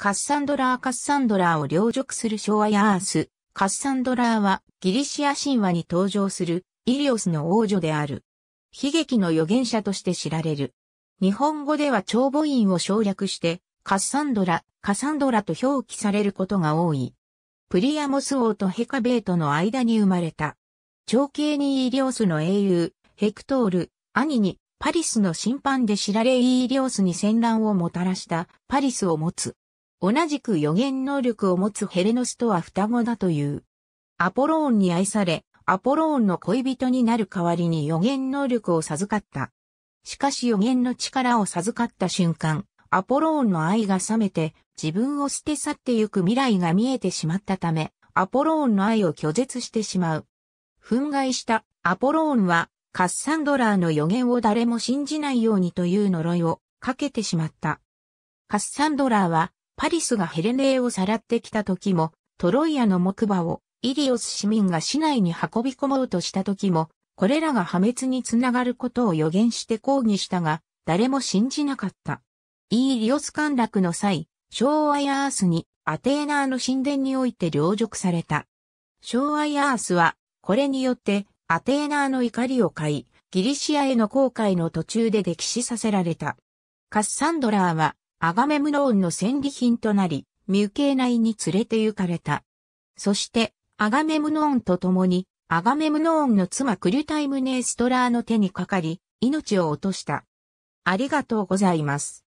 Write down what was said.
カッサンドラーカッサンドラーを領辱する昭和やアース、カッサンドラーはギリシア神話に登場するイリオスの王女である。悲劇の預言者として知られる。日本語では長母音を省略して、カッサンドラ、カサンドラと表記されることが多い。プリアモス王とヘカベートの間に生まれた。長兄にイリオスの英雄、ヘクトール、兄にパリスの審判で知られイリオスに戦乱をもたらしたパリスを持つ。同じく予言能力を持つヘレノスとは双子だという。アポローンに愛され、アポローンの恋人になる代わりに予言能力を授かった。しかし予言の力を授かった瞬間、アポローンの愛が冷めて自分を捨て去ってゆく未来が見えてしまったため、アポローンの愛を拒絶してしまう。憤慨したアポローンはカッサンドラーの予言を誰も信じないようにという呪いをかけてしまった。カッサンドラーはパリスがヘレネーをさらってきた時も、トロイアの木馬をイリオス市民が市内に運び込もうとした時も、これらが破滅につながることを予言して抗議したが、誰も信じなかった。イーリオス陥落の際、昭和アースにアテーナーの神殿において領辱された。昭和アースは、これによってアテーナーの怒りを買い、ギリシアへの航海の途中で溺死させられた。カッサンドラーはアガメムノーンの戦利品となり、ミュケー内に連れて行かれた。そして、アガメムノーンと共に、アガメムノーンの妻クリュタイムネーストラーの手にかかり、命を落とした。ありがとうございます。